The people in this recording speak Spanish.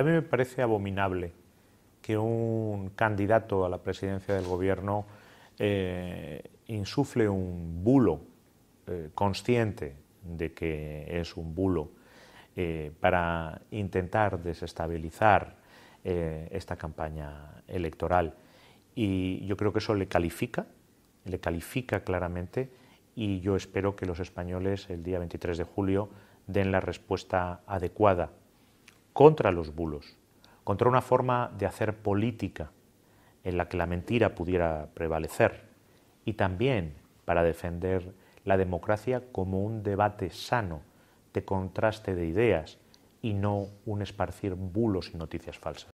A mí me parece abominable que un candidato a la presidencia del gobierno eh, insufle un bulo eh, consciente de que es un bulo eh, para intentar desestabilizar esta campaña electoral. Y yo creo que eso le califica, le califica claramente y yo espero que los españoles el día 23 de julio den la respuesta adecuada contra los bulos, contra una forma de hacer política en la que la mentira pudiera prevalecer y también para defender la democracia como un debate sano de contraste de ideas y no un esparcir bulos y noticias falsas.